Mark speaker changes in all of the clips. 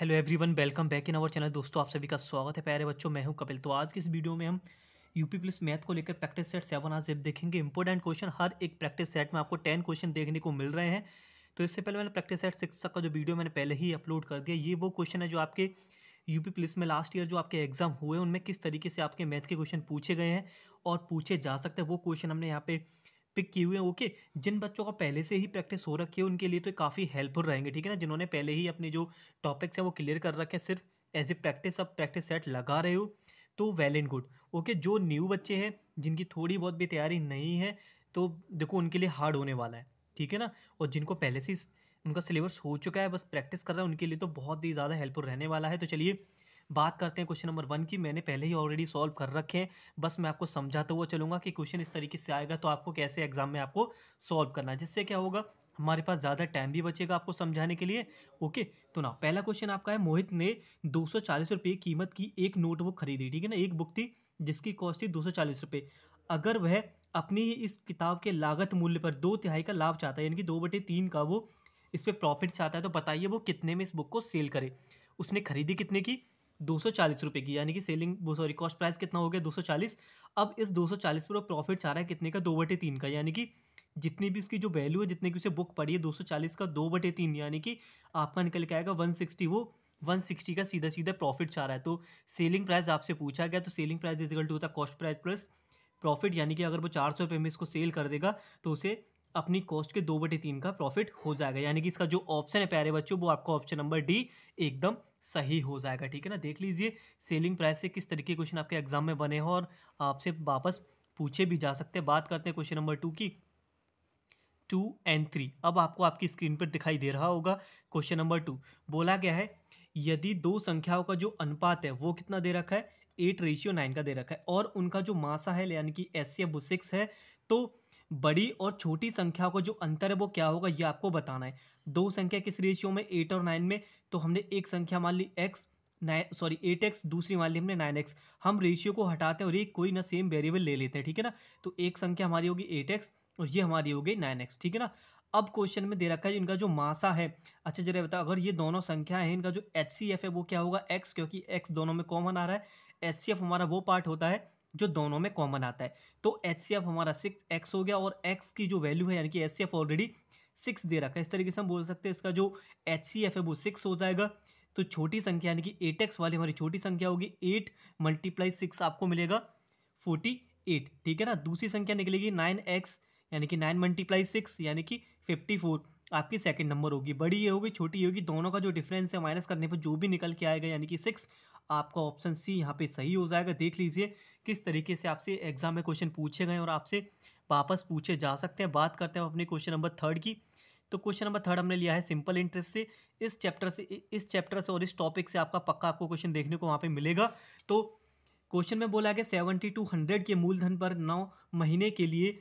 Speaker 1: hello everyone welcome back in our channel दोस्तों आप सभी का स्वागत है प्यारे बच्चों मैं हूं कपिल तो आज की इस वीडियो में हम यूपी पुलिस मैथ को लेकर प्रैक्टिस सेट सेवन आज जब देखेंगे इंपॉर्टेंट क्वेश्चन हर एक प्रैक्टिस सेट में आपको टेन क्वेश्चन देखने को मिल रहे हैं तो इससे पहले मैंने प्रैक्टिस सेट सिक्स का जो वीडियो मैंने पहले ही अपलोड कर दिया ये वो क्वेश्चन है जो आपके यूपी पुलिस में लास्ट ईयर जो आपके एग्जाम हुए उनमें किस तरीके से आपके मैथ के क्वेश्चन पूछे गए हैं और पूछे जा सकते हैं वो क्वेश्चन हमने यहाँ पे पिक किए हुए हैं ओके जिन बच्चों का पहले से ही प्रैक्टिस हो रखी है उनके लिए तो काफ़ी हेल्पफुल रहेंगे ठीक है ना जिन्होंने पहले ही अपने जो टॉपिक्स हैं वो क्लियर कर रखे हैं सिर्फ एज ए प्रैक्टिस अब प्रैक्टिस सेट लगा रहे हो तो वेल एंड गुड ओके जो न्यू बच्चे हैं जिनकी थोड़ी बहुत भी तैयारी नहीं है तो देखो उनके लिए हार्ड होने वाला है ठीक है ना और जिनको पहले से उनका सिलेबस हो चुका है बस प्रैक्टिस कर रहा है उनके लिए तो बहुत ही ज़्यादा हेल्पफुल रहने वाला है तो चलिए बात करते हैं क्वेश्चन नंबर वन की मैंने पहले ही ऑलरेडी सॉल्व कर रखे हैं बस मैं आपको समझाता तो हुआ चलूंगा कि क्वेश्चन इस तरीके से आएगा तो आपको कैसे एग्जाम में आपको सॉल्व करना है जिससे क्या होगा हमारे पास ज़्यादा टाइम भी बचेगा आपको समझाने के लिए ओके तो ना पहला क्वेश्चन आपका है मोहित ने दो सौ चालीस रुपये कीमत की एक नोटबुक खरीदी ठीक है ना एक बुक थी जिसकी कॉस्ट थी दो सौ चालीस रुपये अगर वह अपनी ही इस किताब के लागत मूल्य पर दो तिहाई का लाभ चाहता है यानी कि दो बटे तीन का वो इस पर प्रॉफिट चाहता है तो बताइए वो कितने में इस बुक को सेल करे उसने खरीदी कितने की दो सौ चालीस रुपये की यानी कि सेलिंग वो सॉरी कॉस्ट प्राइस कितना हो गया दो सौ चालीस अब इस दो सौ चालीस पर प्रॉफिट चाह रहा है कितने का दो बटे तीन का यानी कि जितनी भी उसकी जो वैल्यू है जितने की उसे बुक पड़ी है दो सौ चालीस का दो बटे तीन यानी कि आपका निकल के आएगा वन सिक्सटी वो वन सिक्सटी का सीधा सीधा प्रॉफिट चाह रहा है तो सेलिंग प्राइस आपसे पूछा गया तो सेलिंग प्राइस इजिकल टू होता कॉस्ट प्राइस प्लस प्रॉफिट यानी कि अगर वो चार सौ रुपये में इसको सेल कर देगा तो उसे अपनी कॉस्ट के दो बटे तीन का प्रॉफिट हो जाएगा यानी कि इसका जो ऑप्शन है प्यारे बच्चों वो आपका ऑप्शन नंबर डी एकदम सही हो जाएगा ठीक है ना देख लीजिए सेलिंग प्राइस से किस तरीके क्वेश्चन आपके एग्जाम में बने हो और आपसे वापस पूछे भी जा सकते हैं बात करते हैं क्वेश्चन नंबर टू की टू एंड थ्री अब आपको आपकी स्क्रीन पर दिखाई दे रहा होगा क्वेश्चन नंबर टू बोला गया है यदि दो संख्याओं का जो अनुपात है वो कितना दे रखा है एट रेशियो नाइन का दे रखा है और उनका जो मासा है यानी कि एस सी सिक्स है तो बड़ी और छोटी संख्या को जो अंतर है वो क्या होगा ये आपको बताना है दो संख्या किस रेशियो में एट और नाइन में तो हमने एक संख्या मान ली X nine sorry eight X दूसरी मान ली हमने नाइन एक्स हम रेशियो को हटाते हैं और एक कोई ना सेम वेरिएबल ले लेते हैं ठीक है ना तो एक संख्या हमारी होगी एट एक्स और ये हमारी हो गई नाइन एक्स ठीक है ना अब क्वेश्चन में दे रखा है इनका जो मासा है अच्छा जरा बताओ अगर ये दोनों संख्या है इनका जो एच सी एफ है वो क्या होगा एक्स क्योंकि एक्स दोनों में कॉमन आ रहा है एच सी एफ हमारा वो पार्ट होता है जो दोनों में कॉमन आता है तो एच हमारा सिक्स एक्स हो गया और एक्स की जो वैल्यू है यानी कि एच ऑलरेडी सिक्स दे रखा है इस तरीके से हम बोल सकते हैं इसका जो एच है वो सिक्स हो जाएगा तो छोटी संख्या यानी कि एट एक्स वाली हमारी छोटी संख्या होगी एट मल्टीप्लाई सिक्स आपको मिलेगा फोर्टी एट ठीक है ना दूसरी संख्या निकलेगी नाइन एक्स यानी कि नाइन मल्टीप्लाई सिक्स यानी कि फिफ्टी फोर आपकी सेकंड नंबर होगी बड़ी ये होगी छोटी ये होगी दोनों का जो डिफरेंस है माइनस करने पर जो भी निकल के आएगा यानी कि सिक्स आपका ऑप्शन सी यहाँ पे सही हो जाएगा देख लीजिए किस तरीके से आपसे एग्जाम में क्वेश्चन पूछे गए और आपसे वापस पूछे जा सकते हैं बात करते हैं अपने क्वेश्चन नंबर थर्ड की तो क्वेश्चन नंबर थर्ड हमने लिया है सिंपल इंटरेस्ट से इस चैप्टर से इस चैप्टर से और इस टॉपिक से आपका पक्का आपको क्वेश्चन देखने को वहाँ पर मिलेगा तो क्वेश्चन में बोला गया सेवेंटी टू हंड्रेड के मूलधन पर नौ महीने के लिए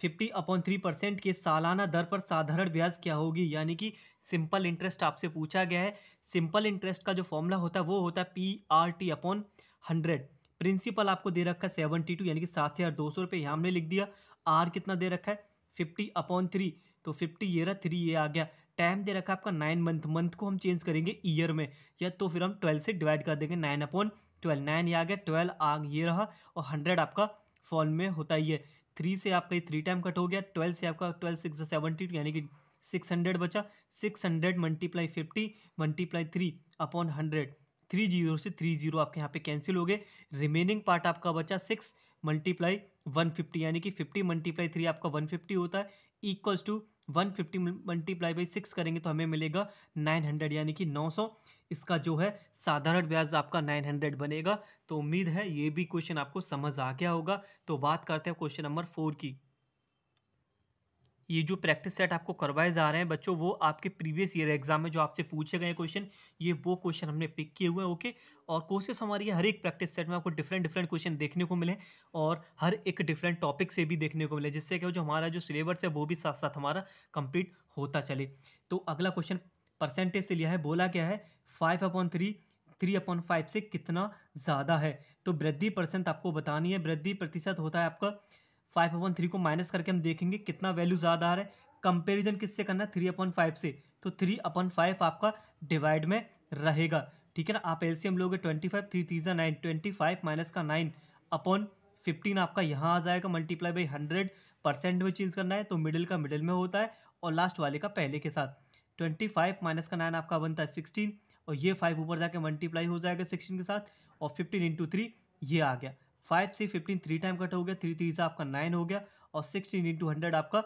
Speaker 1: फिफ्टी अपॉन थ्री परसेंट के सालाना दर पर साधारण ब्याज क्या होगी यानी कि सिंपल इंटरेस्ट आपसे पूछा गया है सिंपल इंटरेस्ट का जो फॉर्मूला होता है वो होता है P R T upon hundred principal आपको दे रखा है सेवेंटी टू यानी कि सात हज़ार दो सौ रुपये यहाँ हमने लिख दिया आर कितना दे रखा है फिफ्टी अपॉन थ्री तो फिफ्टी ये रहा थ्री ये आ गया टाइम दे रखा है आपका नाइन मंथ मंथ को हम चेंज करेंगे ईयर में या तो फिर हम ट्वेल्व से डिवाइड कर देंगे नाइन अपॉन ट्वेल्व नाइन ये आ गया ट्वेल्व आ ये रहा और हंड्रेड आपका फॉर्म में होता ही है थ्री से आपका ये थ्री टाइम कट हो गया ट्वेल्व से आपका ट्वेल्व सिक्स सेवेंटी यानी कि सिक्स हंड्रेड बचा six hundred multiply fifty multiply three upon hundred three zero से थ्री जीरो आपके यहाँ पे कैंसिल हो गए रिमेनिंग पार्ट आपका बचा सिक्स मल्टीप्लाई वन फिफ्टी यानी कि फिफ्टी मल्टीप्लाई थ्री आपका वन फिफ्टी होता है equals to one fifty multiply by six करेंगे तो हमें मिलेगा नाइन हंड्रेड यानी कि नौ सौ इसका जो है साधारण ब्याज आपका 900 बनेगा तो उम्मीद है ये भी क्वेश्चन आपको समझ आ गया होगा तो बात करते हैं क्वेश्चन नंबर फोर की ये जो प्रैक्टिस सेट आपको करवाए जा रहे हैं बच्चों वो आपके प्रीवियस ईयर एग्जाम में जो आपसे पूछे गए क्वेश्चन ये वो क्वेश्चन हमने पिक किए हुए हैं ओके और कोशिश हमारी है हर एक प्रैक्टिस सेट में आपको डिफरेंट डिफरेंट क्वेश्चन देखने को मिले और हर एक डिफरेंट टॉपिक से भी देखने को मिले जिससे कि जो हमारा जो सिलेबस है वो भी साथ साथ हमारा कंप्लीट होता चले तो अगला क्वेश्चन परसेंटेज से लिया है बोला क्या है five upon three three upon five से कितना ज़्यादा है तो वृद्धि परसेंट आपको बतानी है वृद्धि प्रतिशत होता है आपका फाइव अपॉन थ्री को माइनस करके हम देखेंगे कितना वैल्यू ज़्यादा आ रहा है कंपेरिजन किससे करना है थ्री अपॉन फाइव से तो थ्री अपॉन फाइव आपका डिवाइड में रहेगा ठीक है ना आप हम लोगे twenty five three three nine twenty five minus का नाइन अपॉन फिफ्टीन आपका यहाँ आ जाएगा मल्टीप्लाई बाई हंड्रेड परसेंट में चेंज करना है तो मिडिल का मिडिल में होता है और लास्ट वाले का पहले के साथ ट्वेंटी फाइव माइनस का नाइन आपका बनता है सिक्सटीन और ये फाइव ऊपर जाके मल्टीप्लाई हो जाएगा सिक्सटीन के साथ और फिफ्टीन इंटू थ्री ये आ गया फाइव से फिफ्टीन थ्री टाइम कट हो गया थ्री थ्री से आपका नाइन हो गया और सिक्सटीन इंटू हंड्रेड आपका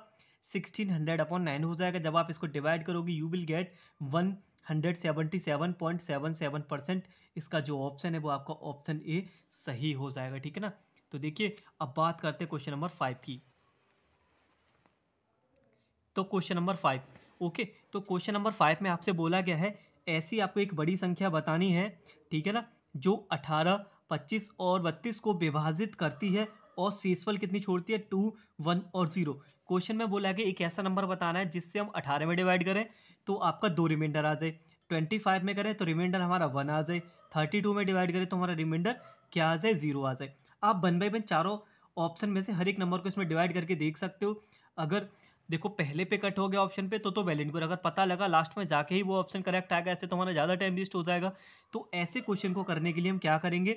Speaker 1: सिक्सटीन हंड्रेड अपॉन नाइन हो जाएगा जब आप इसको डिवाइड करोगे you will get one hundred seventy seven point seven seven percent इसका जो ऑप्शन है वो आपका ऑप्शन ए सही हो जाएगा ठीक है ना तो देखिए अब बात करते हैं क्वेश्चन नंबर फाइव की तो क्वेश्चन नंबर फाइव ओके तो क्वेश्चन नंबर फाइव में आपसे बोला गया है ऐसी आपको एक बड़ी संख्या बतानी है ठीक है ना जो अठारह पच्चीस और बत्तीस को विभाजित करती है और सेसफल कितनी छोड़ती है टू वन और जीरो क्वेश्चन में बोला कि एक ऐसा नंबर बताना है जिससे हम अठारह में डिवाइड करें तो आपका दो रिमाइंडर आ जाए ट्वेंटी फाइव में करें तो रिमाइंडर हमारा वन आ जाए थर्टी टू में डिवाइड करें तो हमारा रिमाइंडर क्या आ जाए ज़ीरो आ जाए आप वन बाई वन चारों ऑप्शन में से हर एक नंबर को इसमें डिवाइड करके देख सकते हो अगर देखो पहले पे कट हो गया ऑप्शन पे तो तो वैलिड को अगर पता लगा लास्ट में जाके ही वो ऑप्शन करेक्ट आएगा ऐसे तो हमारा ज़्यादा टाइम वेस्ट हो जाएगा तो ऐसे क्वेश्चन को करने के लिए हम क्या करेंगे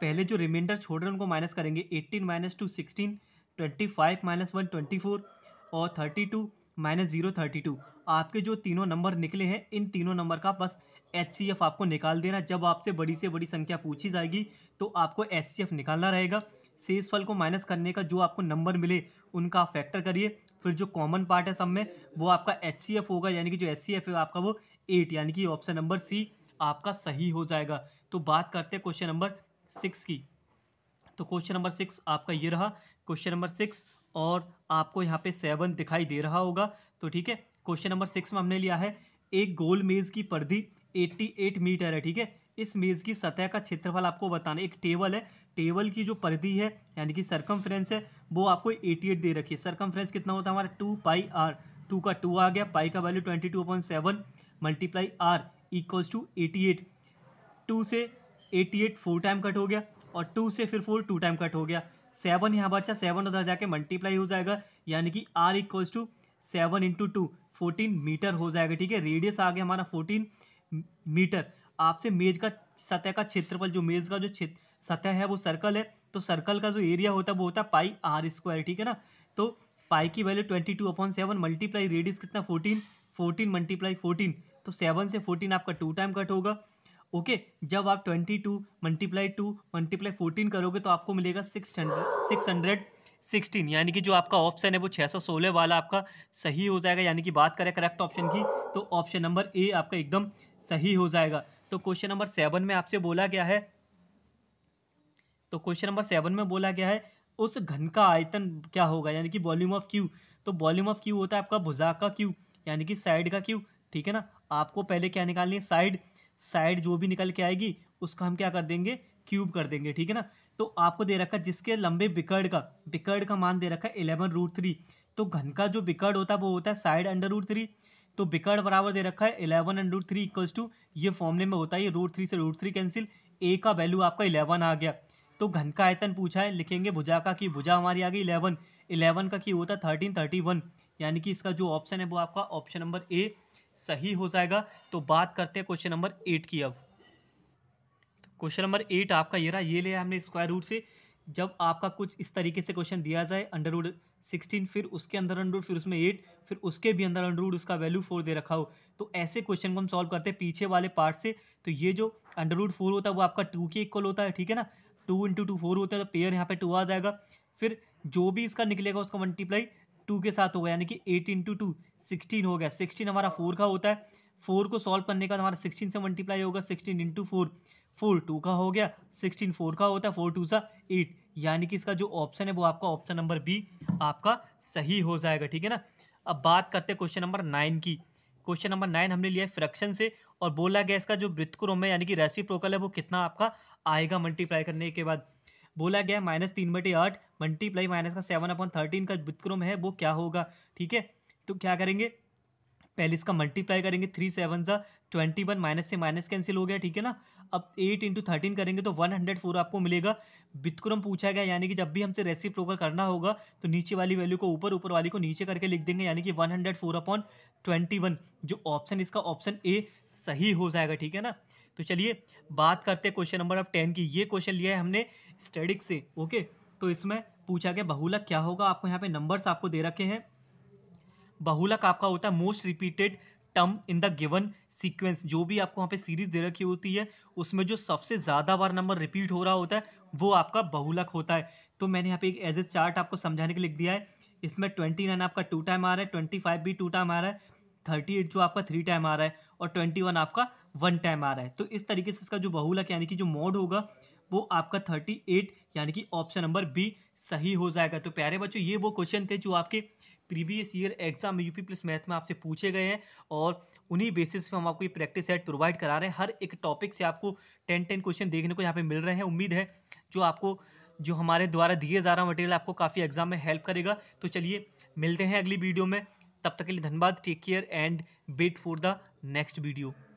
Speaker 1: पहले जो रिमाइंडर छोड़ रहे हैं उनको माइनस करेंगे eighteen minus two sixteen twenty five minus one twenty four और thirty two minus zero thirty two आपके जो तीनों नंबर निकले हैं इन तीनों नंबर का बस एच सी एफ आपको निकाल देना जब आपसे बड़ी से बड़ी संख्या पूछी जाएगी तो आपको एच सी एफ निकालना रहेगा शेषफल को माइनस करने का जो आपको नंबर मिले उनका आप फैक्टर करिए फिर जो कॉमन पार्ट है सब में वो आपका एच होगा यानी कि जो एच है आपका वो एट यानी कि ऑप्शन नंबर सी आपका सही हो जाएगा तो बात करते हैं क्वेश्चन नंबर सिक्स की तो क्वेश्चन नंबर सिक्स आपका ये रहा क्वेश्चन नंबर सिक्स और आपको यहाँ पे सेवन दिखाई दे रहा होगा तो ठीक है क्वेश्चन नंबर सिक्स में हमने लिया है एक गोल मेज़ की एट्टी 88 मीटर है ठीक है इस मेज़ की सतह का क्षेत्रफल आपको बताना एक टेबल है टेबल की जो परिधि है यानी कि सरकमफ्रेंस है वो आपको 88 दे रखी है सरकमफ्रेंस कितना होता है हमारा टू पाई आर टू का टू आ गया पाई का value twenty two point seven multiply R equals to eighty eight two से eighty eight four time cut हो गया और टू से फिर फोर टू टाइम कट हो गया सेवन यहाँ बचा सेवन उधर जाके मल्टीप्लाई हो जाएगा यानी कि R equals to seven into two fourteen metre हो जाएगा ठीक है रेडियस आ गया हमारा फोर्टीन मीटर आपसे मेज का सतह का क्षेत्रफल जो मेज का जो सतह है वो सर्कल है तो सर्कल का जो एरिया होता है वो होता है पाई आर स्क्वायर ठीक है ना तो पाई की value twenty two upon seven multiply radius कितना फोर्टीन फोर्टीन मल्टीप्लाई फोर्टीन तो सेवन से फोर्टीन आपका टू टाइम कट होगा ओके जब आप twenty two multiply two multiply fourteen करोगे तो आपको मिलेगा six hundred six hundred sixteen यानी कि जो आपका ऑप्शन है वो छः सौ सोलह वाला आपका सही हो जाएगा यानी कि बात करें करेक्ट ऑप्शन की तो ऑप्शन नंबर ए आपका एकदम सही हो जाएगा तो क्वेश्चन नंबर सेवन में आपसे बोला गया है तो क्वेश्चन नंबर सेवन में बोला गया है उस घन का आयतन क्या होगा यानी कि वॉल्यूम ऑफ क्यू तो वॉल्यूम ऑफ क्यू होता है आपका भुजा का क्यू यानी कि साइड का क्यू ठीक है ना आपको पहले क्या निकालनी है साइड साइड जो भी निकल के आएगी उसका हम क्या कर देंगे क्यूब कर देंगे ठीक है ना तो आपको दे रखा जिसके लंबे बिकर्ड का बिकर्ड का मान दे रखा है इलेवन रूट थ्री तो घन का जो बिकर्ड होता है वो होता है साइड अंडर रूट थ्री तो बिकर्ड बराबर दे रखा है eleven and root three equals to ये फॉर्मले में होता है रूट थ्री से रूट थ्री कैंसिल ए का वैल्यू आपका इलेवन आ गया तो घन का आयतन पूछा है लिखेंगे भुजा का कि भुजा हमारी आ गई इलेवन इलेवन का की होता है थर्टीन थर्टी वन यानी कि इसका जो ऑप्शन है वो आपका ऑप्शन नंबर ए सही हो जाएगा तो बात करते हैं क्वेश्चन नंबर एट की अब क्वेश्चन नंबर एट आपका ये रहा ये लिया हमने स्क्वायर रूट से जब आपका कुछ इस तरीके से क्वेश्चन दिया जाए अंडर रूड सिक्सटीन फिर उसके अंदर अंडर रूड फिर उसमें एट फिर उसके भी अंदर अंडर रूड उसका वैल्यू फोर दे रखा हो तो ऐसे क्वेश्चन को हम सॉल्व करते हैं पीछे वाले पार्ट से तो ये जो अंडर रूड फोर होता है वो आपका टू के इक्वल होता है ठीक है ना टू इंटू टू फोर होता है तो पेयर यहाँ पर टू आ जाएगा फिर जो भी इसका निकलेगा उसका मल्टीप्लाई टू के साथ होगा यानी कि एट इंटू टू सिक्सटीन हो गया सिक्सटीन हमारा फोर का होता है फोर को सॉल्व करने का हमारा सिक्सटीन से मल्टीप्लाई होगा sixteen into four four two का हो गया सिक्सटीन फोर का होता है फोर टू सा एट यानी कि इसका जो ऑप्शन है वो आपका ऑप्शन नंबर बी आपका सही हो जाएगा ठीक है ना अब बात करते हैं क्वेश्चन नंबर नाइन की क्वेश्चन नंबर नाइन हमने लिया है फ्रैक्शन से और बोला गया इसका जो वृत्तक्रम है यानी कि रेसी प्रोकल है वो कितना आपका आएगा मल्टीप्लाई करने के बाद बोला गया माइनस तीन बटे आठ मल्टीप्लाई माइनस का सेवन अपॉन थर्टीन का व्युतक्रम है वो क्या होगा ठीक है तो क्या करेंगे पहले इसका मल्टीप्लाई करेंगे थ्री सेवन सा ट्वेंटी वन माइनस से माइनस कैंसिल हो गया ठीक है ना अब एट इंटू थर्टीन करेंगे तो वन हंड्रेड फोर आपको मिलेगा वितक्रम पूछा गया यानी कि जब भी हमसे रेसिप प्रोकर करना होगा तो नीचे वाली वैल्यू को ऊपर ऊपर वाली को नीचे करके लिख देंगे यानी कि one hundred four upon twenty one जो ऑप्शन इसका ऑप्शन ए सही हो जाएगा ठीक है ना तो चलिए बात करते हैं क्वेश्चन नंबर अब टेन की ये क्वेश्चन लिया है हमने स्टेडिक से ओके तो इसमें पूछा गया बहुलक क्या होगा आपको यहाँ पे नंबर्स आपको दे रखे हैं बहुलक आपका होता है most repeated term in the given sequence जो भी आपको वहाँ पे सीरीज दे रखी होती है उसमें जो सबसे ज़्यादा बार नंबर रिपीट हो रहा होता है वो आपका बहुलक होता है तो मैंने यहाँ पे एक एज ए चार्ट आपको समझाने के लिख दिया है इसमें ट्वेंटी नाइन आपका टू टाइम आ रहा है ट्वेंटी फाइव भी टू टाइम आ रहा है थर्टी एट जो आपका थ्री टाइम आ रहा है और ट्वेंटी वन आपका वन टाइम आ रहा है तो इस तरीके से इसका जो बहुलक यानी कि जो मोड होगा वो आपका थर्टी एट यानी कि ऑप्शन नंबर बी सही हो जाएगा तो प्यारे बच्चों ये वो क्वेश्चन थे जो आपके प्रीवियस ईयर एग्जाम में यूपी प्लस मैथ में आपसे पूछे गए हैं और उन्हीं बेसिस पे हम आपको ये प्रैक्टिस सेट प्रोवाइड करा रहे हैं हर एक टॉपिक से आपको टेन टेन क्वेश्चन देखने को यहाँ पे मिल रहे हैं उम्मीद है जो आपको जो हमारे द्वारा दिए जा रहा मटेरियल आपको काफ़ी एग्जाम में हेल्प करेगा तो चलिए मिलते हैं अगली वीडियो में तब तक के लिए धन्यवाद take care and wait for the next video